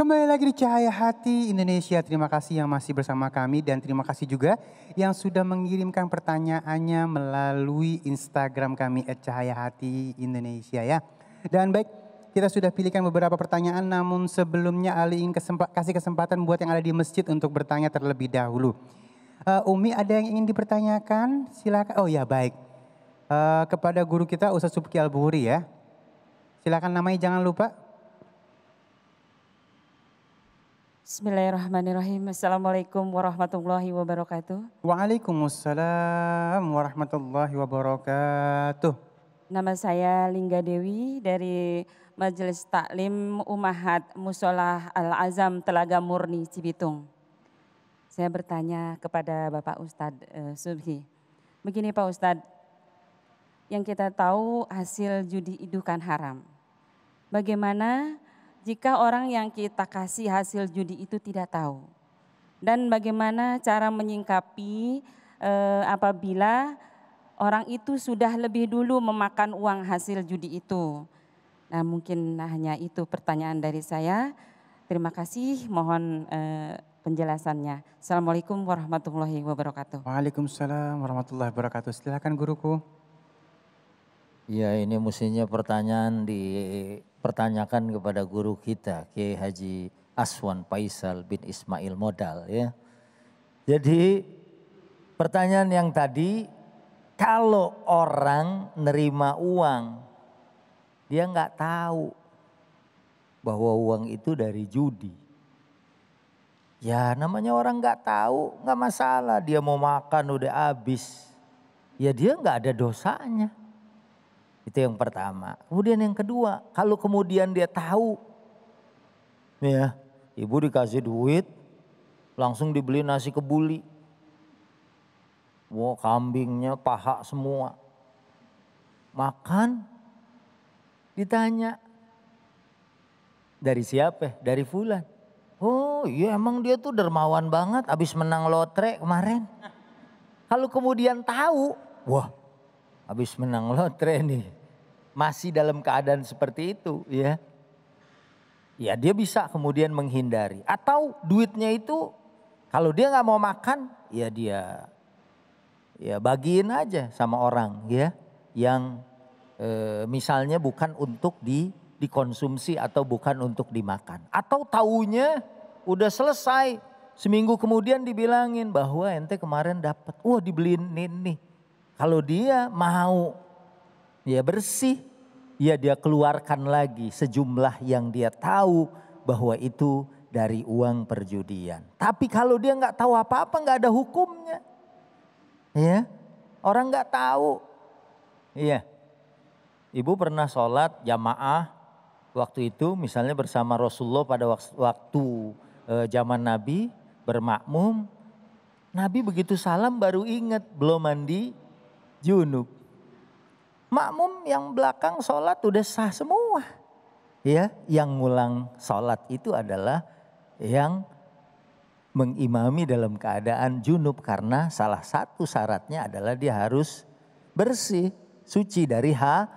Kembali lagi di Cahaya Hati Indonesia. Terima kasih yang masih bersama kami dan terima kasih juga yang sudah mengirimkan pertanyaannya melalui Instagram kami @cahayahatiindonesia ya. Dan baik, kita sudah pilihkan beberapa pertanyaan namun sebelumnya Ali ingin kesempa kasih kesempatan buat yang ada di masjid untuk bertanya terlebih dahulu. Uh, Umi ada yang ingin dipertanyakan? Silakan. Oh ya, baik. Uh, kepada guru kita Ustaz Subki Al-Buhuri ya. Silakan namanya jangan lupa Bismillahirrahmanirrahim. Assalamualaikum warahmatullahi wabarakatuh. Waalaikumsalam warahmatullahi wabarakatuh. Nama saya Lingga Dewi dari Majelis Taklim Umahat Musolah Al-Azam Telaga Murni Cibitung. Saya bertanya kepada Bapak Ustadz eh, Subhi. Begini Pak Ustadz, yang kita tahu hasil judi itu kan haram. Bagaimana jika orang yang kita kasih hasil judi itu tidak tahu? Dan bagaimana cara menyingkapi eh, apabila orang itu sudah lebih dulu memakan uang hasil judi itu? Nah mungkin hanya itu pertanyaan dari saya. Terima kasih, mohon eh, penjelasannya. Assalamualaikum warahmatullahi wabarakatuh. Waalaikumsalam warahmatullahi wabarakatuh. Silahkan guruku. Ya ini mestinya pertanyaan di pertanyakan kepada guru kita Kiai Haji Aswan Paisal bin Ismail Modal ya. Jadi pertanyaan yang tadi kalau orang nerima uang dia nggak tahu bahwa uang itu dari judi. Ya namanya orang nggak tahu nggak masalah dia mau makan udah habis. Ya dia nggak ada dosanya. Itu yang pertama. Kemudian yang kedua, kalau kemudian dia tahu ya, ibu dikasih duit langsung dibeli nasi kebuli. wow, kambingnya paha semua. Makan ditanya dari siapa? Dari Fulan. Oh iya emang dia tuh dermawan banget abis menang lotre kemarin. Kalau kemudian tahu, wah Habis menang lotre nih. Masih dalam keadaan seperti itu ya. Ya dia bisa kemudian menghindari. Atau duitnya itu kalau dia nggak mau makan ya dia ya bagiin aja sama orang ya. Yang e, misalnya bukan untuk di dikonsumsi atau bukan untuk dimakan. Atau taunya udah selesai. Seminggu kemudian dibilangin bahwa ente kemarin dapat. Wah dibeliin nih. nih kalau dia mau ya bersih, ya dia keluarkan lagi sejumlah yang dia tahu bahwa itu dari uang perjudian. Tapi kalau dia nggak tahu apa-apa, nggak ada hukumnya. Ya, orang nggak tahu. Iya. Ibu pernah sholat jamaah waktu itu misalnya bersama Rasulullah pada waktu e, zaman Nabi bermakmum. Nabi begitu salam baru ingat belum mandi junub. Makmum yang belakang sholat udah sah semua. Ya, yang ngulang sholat itu adalah yang mengimami dalam keadaan junub karena salah satu syaratnya adalah dia harus bersih, suci dari ha,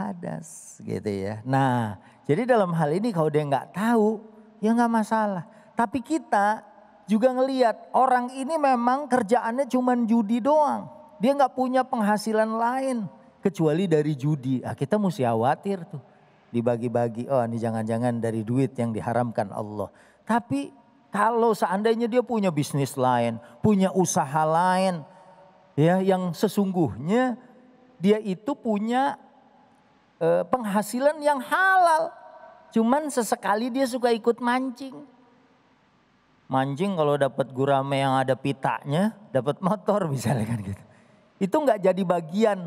hadas gitu ya. Nah, jadi dalam hal ini kalau dia nggak tahu ya nggak masalah. Tapi kita juga ngeliat orang ini memang kerjaannya cuma judi doang. Dia nggak punya penghasilan lain kecuali dari judi. Ah, kita mesti khawatir tuh. Dibagi-bagi, oh ini jangan-jangan dari duit yang diharamkan Allah. Tapi kalau seandainya dia punya bisnis lain, punya usaha lain, ya yang sesungguhnya dia itu punya eh, penghasilan yang halal. Cuman sesekali dia suka ikut mancing. Mancing kalau dapat gurame yang ada pitanya, dapat motor misalnya kan gitu. Itu nggak jadi bagian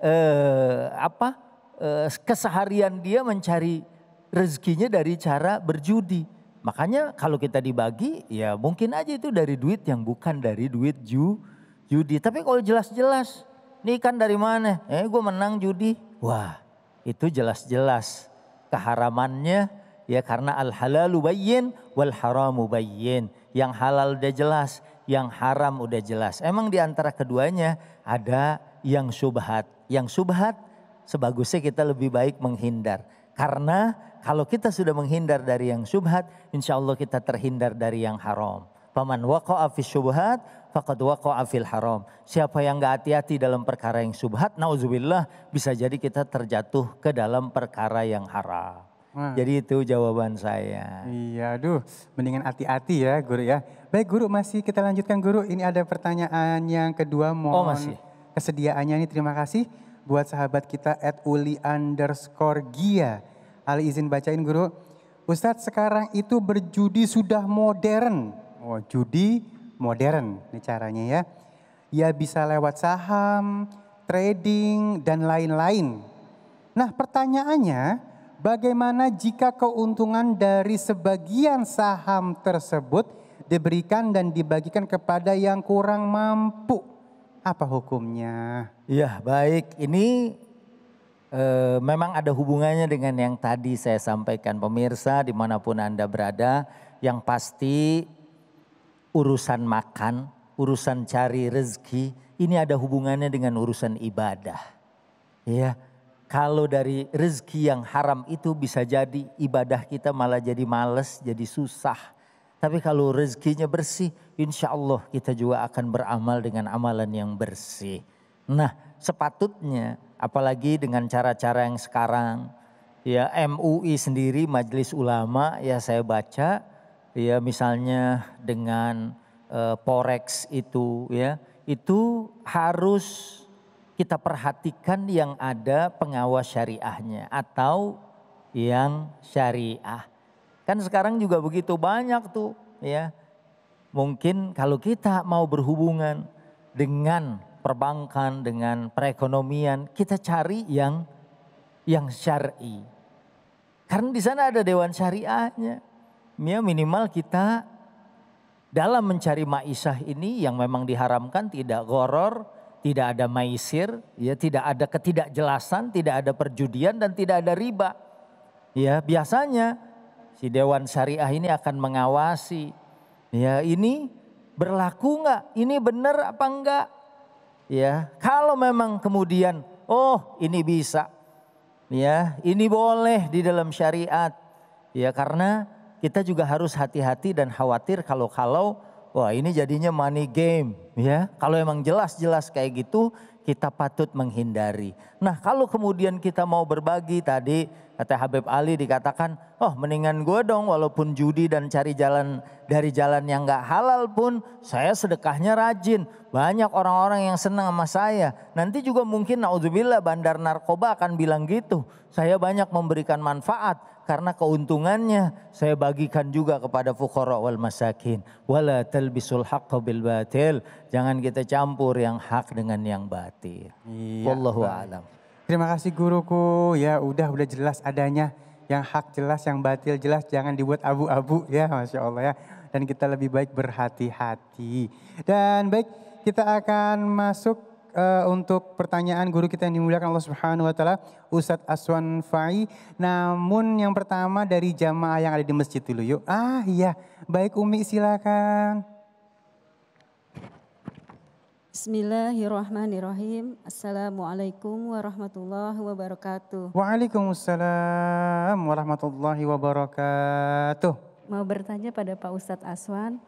eh, apa eh, keseharian dia mencari rezekinya dari cara berjudi. Makanya kalau kita dibagi ya mungkin aja itu dari duit yang bukan dari duit ju, judi. Tapi kalau jelas-jelas ini kan dari mana? Eh gue menang judi. Wah itu jelas-jelas keharamannya ya karena al halalu bayyin wal haramu bayyin. Yang halal udah jelas, yang haram udah jelas. Emang di antara keduanya ada yang subhat. Yang subhat sebagusnya kita lebih baik menghindar. Karena kalau kita sudah menghindar dari yang subhat, insya Allah kita terhindar dari yang haram. Paman waqa'a fi subhat, faqad waqa'a fil haram. Siapa yang gak hati-hati dalam perkara yang subhat, nauzubillah bisa jadi kita terjatuh ke dalam perkara yang haram. Hmm. Jadi itu jawaban saya. Iya, aduh, mendingan hati-hati ya, guru ya. Baik guru, masih kita lanjutkan guru. Ini ada pertanyaan yang kedua, oh, mohon oh, masih. kesediaannya ini terima kasih buat sahabat kita at uli underscore gia. Ali izin bacain guru. Ustadz sekarang itu berjudi sudah modern. Oh judi modern, ini caranya ya. Ya bisa lewat saham, trading, dan lain-lain. Nah pertanyaannya, bagaimana jika keuntungan dari sebagian saham tersebut diberikan dan dibagikan kepada yang kurang mampu. Apa hukumnya? ya baik. Ini e, memang ada hubungannya dengan yang tadi saya sampaikan pemirsa dimanapun Anda berada. Yang pasti urusan makan, urusan cari rezeki ini ada hubungannya dengan urusan ibadah. Ya, kalau dari rezeki yang haram itu bisa jadi ibadah kita malah jadi males, jadi susah tapi kalau rezekinya bersih, insya Allah kita juga akan beramal dengan amalan yang bersih. Nah, sepatutnya, apalagi dengan cara-cara yang sekarang, ya MUI sendiri, Majelis Ulama, ya saya baca, ya misalnya dengan e, forex itu, ya itu harus kita perhatikan yang ada pengawas syariahnya atau yang syariah. Kan sekarang juga begitu banyak tuh ya. Mungkin kalau kita mau berhubungan dengan perbankan, dengan perekonomian, kita cari yang yang syar'i. Karena di sana ada dewan syariahnya. Ya minimal kita dalam mencari maisah ini yang memang diharamkan tidak goror, tidak ada maisir, ya tidak ada ketidakjelasan, tidak ada perjudian dan tidak ada riba. Ya biasanya si dewan syariah ini akan mengawasi ya ini berlaku nggak ini benar apa enggak ya kalau memang kemudian oh ini bisa ya ini boleh di dalam syariat ya karena kita juga harus hati-hati dan khawatir kalau kalau wah ini jadinya money game ya kalau emang jelas-jelas kayak gitu kita patut menghindari nah kalau kemudian kita mau berbagi tadi kata Habib Ali dikatakan, oh mendingan gue dong walaupun judi dan cari jalan dari jalan yang gak halal pun saya sedekahnya rajin. Banyak orang-orang yang senang sama saya. Nanti juga mungkin naudzubillah bandar narkoba akan bilang gitu. Saya banyak memberikan manfaat karena keuntungannya saya bagikan juga kepada fuqara wal masakin. Wala talbisul haqqa bil batil. Jangan kita campur yang hak dengan yang batil. Ya, Wallahu a'lam. Terima kasih guruku. Ya udah udah jelas adanya yang hak jelas, yang batil jelas, jangan dibuat abu-abu ya, masya Allah ya. Dan kita lebih baik berhati-hati. Dan baik kita akan masuk uh, untuk pertanyaan guru kita yang dimuliakan Allah Subhanahu wa taala, Ustadz Aswan Fai. Namun yang pertama dari jamaah yang ada di masjid dulu yuk. Ah iya, baik Umi silakan. Bismillahirrahmanirrahim. Assalamualaikum warahmatullahi wabarakatuh. Waalaikumsalam warahmatullahi wabarakatuh. Mau bertanya pada Pak Ustadz Aswan,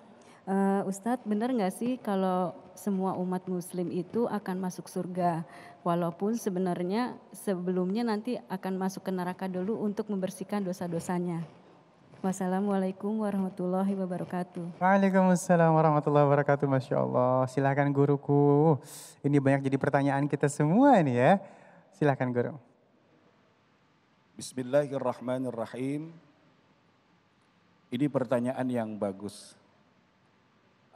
uh, Ustadz benar nggak sih kalau semua umat muslim itu akan masuk surga? Walaupun sebenarnya sebelumnya nanti akan masuk ke neraka dulu untuk membersihkan dosa-dosanya. Wassalamualaikum warahmatullahi wabarakatuh. Waalaikumsalam warahmatullahi wabarakatuh. Masya Allah. Silahkan guruku. Ini banyak jadi pertanyaan kita semua nih ya. Silahkan guru. Bismillahirrahmanirrahim. Ini pertanyaan yang bagus.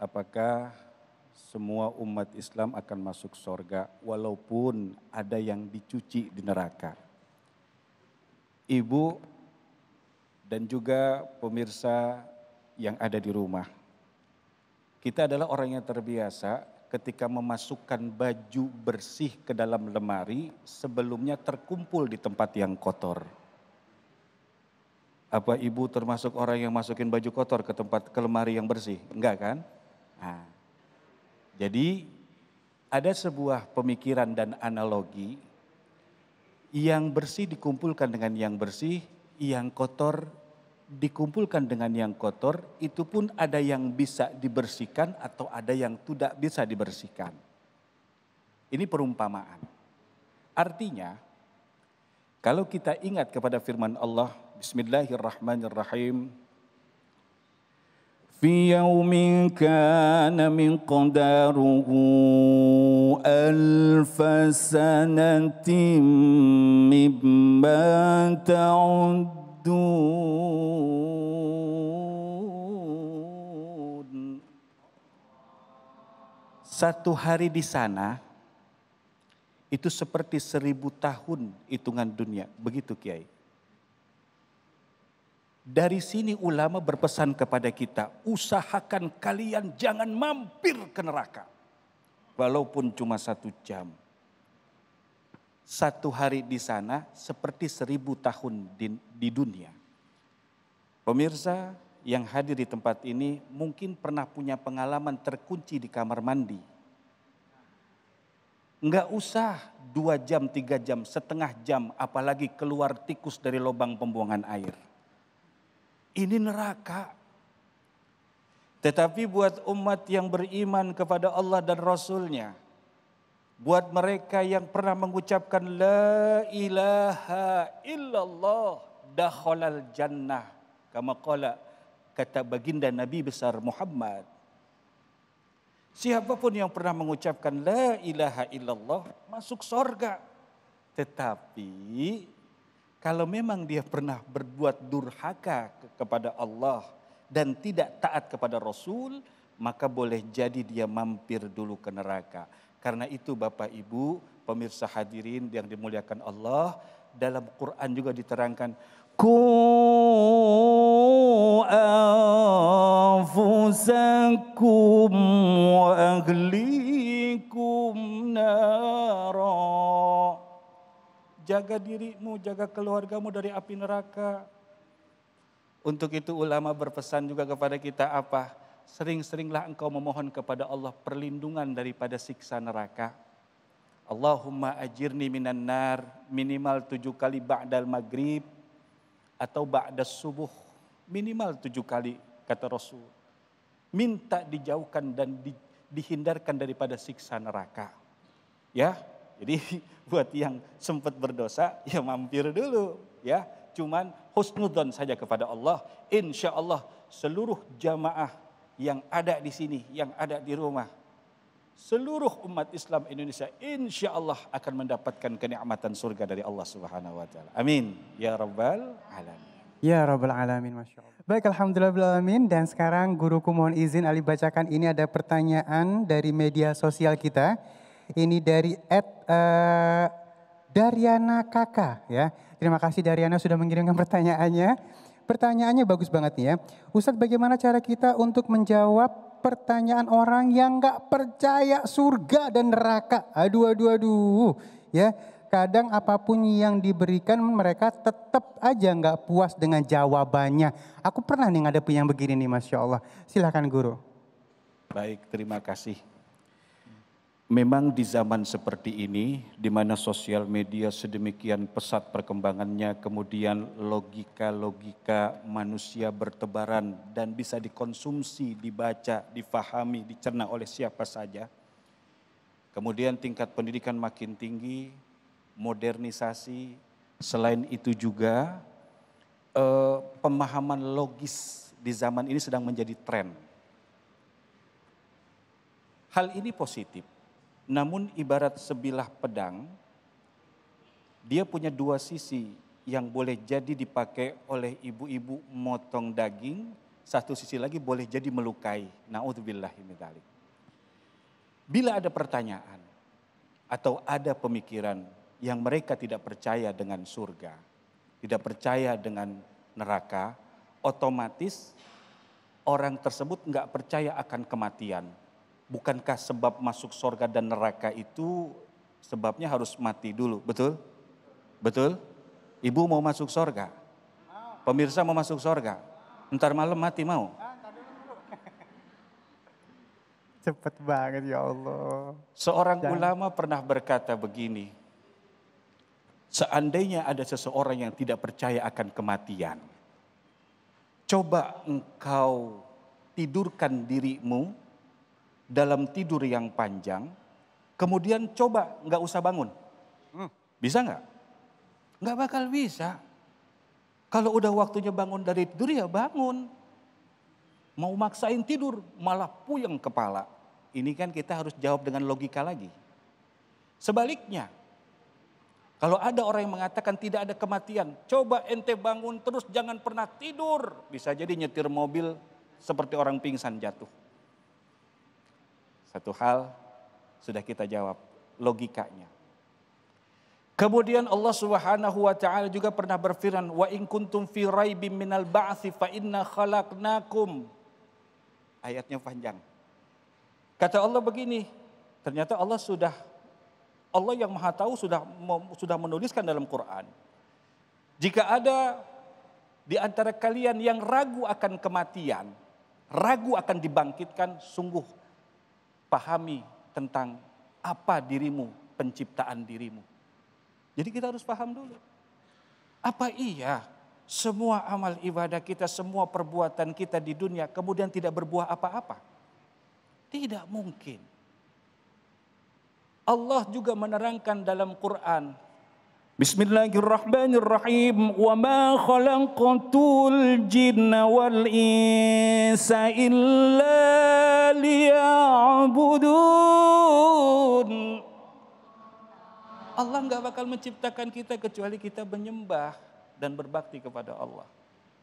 Apakah semua umat Islam akan masuk surga walaupun ada yang dicuci di neraka? Ibu dan juga pemirsa yang ada di rumah. Kita adalah orang yang terbiasa ketika memasukkan baju bersih ke dalam lemari sebelumnya terkumpul di tempat yang kotor. Apa ibu termasuk orang yang masukin baju kotor ke tempat ke lemari yang bersih? Enggak kan? Nah, jadi ada sebuah pemikiran dan analogi yang bersih dikumpulkan dengan yang bersih, yang kotor dikumpulkan dengan yang kotor, itu pun ada yang bisa dibersihkan atau ada yang tidak bisa dibersihkan. Ini perumpamaan. Artinya, kalau kita ingat kepada firman Allah, Bismillahirrahmanirrahim, fi yawmin kana min qadaruhu alfasanatim مما Satu hari di sana itu seperti seribu tahun hitungan dunia. Begitu Kiai. Dari sini ulama berpesan kepada kita, usahakan kalian jangan mampir ke neraka. Walaupun cuma satu jam. Satu hari di sana seperti seribu tahun di, di dunia. Pemirsa, yang hadir di tempat ini mungkin pernah punya pengalaman terkunci di kamar mandi. Enggak usah dua jam, tiga jam, setengah jam, apalagi keluar tikus dari lubang pembuangan air. Ini neraka. Tetapi buat umat yang beriman kepada Allah dan Rasulnya, buat mereka yang pernah mengucapkan la ilaha illallah dakhalal jannah kama qala kata baginda Nabi besar Muhammad. Siapapun yang pernah mengucapkan la ilaha illallah masuk sorga. Tetapi kalau memang dia pernah berbuat durhaka kepada Allah dan tidak taat kepada Rasul, maka boleh jadi dia mampir dulu ke neraka. Karena itu Bapak Ibu, pemirsa hadirin yang dimuliakan Allah, dalam Quran juga diterangkan jaga dirimu jaga keluargamu dari api neraka untuk itu ulama berpesan juga kepada kita apa sering-seringlah engkau memohon kepada Allah perlindungan daripada siksa neraka Allahumma ajirni minan nar minimal tujuh kali ba'dal maghrib atau ba'da subuh minimal tujuh kali kata Rasul. Minta dijauhkan dan di, dihindarkan daripada siksa neraka. Ya, jadi buat yang sempat berdosa ya mampir dulu ya. Cuman husnudon saja kepada Allah. Insya Allah seluruh jamaah yang ada di sini, yang ada di rumah seluruh umat Islam Indonesia insya Allah akan mendapatkan kenikmatan surga dari Allah Subhanahu wa taala. Amin ya rabbal alamin. Ya rabbal alamin Masya Baik alhamdulillah alamin dan sekarang guruku mohon izin Ali bacakan ini ada pertanyaan dari media sosial kita. Ini dari at uh, Dariana Kaka ya. Terima kasih Dariana sudah mengirimkan pertanyaannya. Pertanyaannya bagus banget nih ya. Ustadz bagaimana cara kita untuk menjawab pertanyaan orang yang nggak percaya surga dan neraka. Aduh, aduh, aduh. Ya, kadang apapun yang diberikan mereka tetap aja nggak puas dengan jawabannya. Aku pernah nih ngadepin yang begini nih, masya Allah. Silahkan guru. Baik, terima kasih memang di zaman seperti ini, di mana sosial media sedemikian pesat perkembangannya, kemudian logika-logika manusia bertebaran dan bisa dikonsumsi, dibaca, difahami, dicerna oleh siapa saja. Kemudian tingkat pendidikan makin tinggi, modernisasi, selain itu juga eh, pemahaman logis di zaman ini sedang menjadi tren. Hal ini positif, namun ibarat sebilah pedang, dia punya dua sisi yang boleh jadi dipakai oleh ibu-ibu motong daging, satu sisi lagi boleh jadi melukai. Na'udzubillahimitalik. Bila ada pertanyaan atau ada pemikiran yang mereka tidak percaya dengan surga, tidak percaya dengan neraka, otomatis orang tersebut nggak percaya akan kematian, bukankah sebab masuk sorga dan neraka itu sebabnya harus mati dulu, betul? Betul? Ibu mau masuk sorga? Pemirsa mau masuk sorga? Ntar malam mati mau? Cepet banget ya Allah. Seorang Jangan. ulama pernah berkata begini, seandainya ada seseorang yang tidak percaya akan kematian, coba engkau tidurkan dirimu dalam tidur yang panjang, kemudian coba nggak usah bangun. Hmm. Bisa nggak? Nggak bakal bisa. Kalau udah waktunya bangun dari tidur ya bangun. Mau maksain tidur malah puyeng kepala. Ini kan kita harus jawab dengan logika lagi. Sebaliknya, kalau ada orang yang mengatakan tidak ada kematian, coba ente bangun terus jangan pernah tidur. Bisa jadi nyetir mobil seperti orang pingsan jatuh. Satu hal sudah kita jawab logikanya. Kemudian Allah Subhanahu wa taala juga pernah berfirman, "Wa in kuntum fi raibim minal ba'ts fa inna khalaqnakum." Ayatnya panjang. Kata Allah begini, ternyata Allah sudah Allah yang Maha Tahu sudah sudah menuliskan dalam Quran. Jika ada di antara kalian yang ragu akan kematian, ragu akan dibangkitkan, sungguh pahami tentang apa dirimu, penciptaan dirimu. Jadi kita harus paham dulu. Apa iya semua amal ibadah kita, semua perbuatan kita di dunia kemudian tidak berbuah apa-apa? Tidak mungkin. Allah juga menerangkan dalam Quran Bismillahirrahmanirrahim wa ma khalaqatul jinna wal insa illa Allah nggak bakal menciptakan kita kecuali kita menyembah dan berbakti kepada Allah.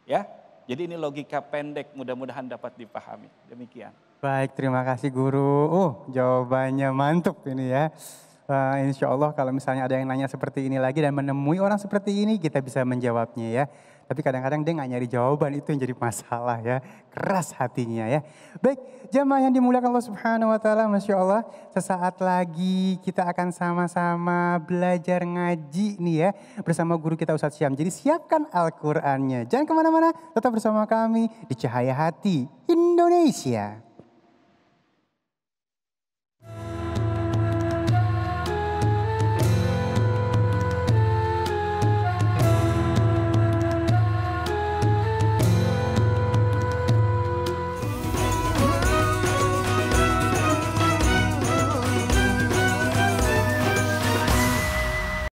Ya, jadi ini logika pendek mudah-mudahan dapat dipahami. Demikian. Baik, terima kasih guru. Oh, jawabannya mantap ini ya. Uh, insya Allah kalau misalnya ada yang nanya seperti ini lagi dan menemui orang seperti ini kita bisa menjawabnya ya. Tapi kadang-kadang dia nggak nyari jawaban itu yang jadi masalah ya. Keras hatinya ya. Baik, jamaah yang dimuliakan Allah Subhanahu wa taala, Masya Allah, sesaat lagi kita akan sama-sama belajar ngaji nih ya bersama guru kita Ustadz Syam. Jadi siapkan Al-Qur'annya. Jangan kemana mana tetap bersama kami di Cahaya Hati Indonesia.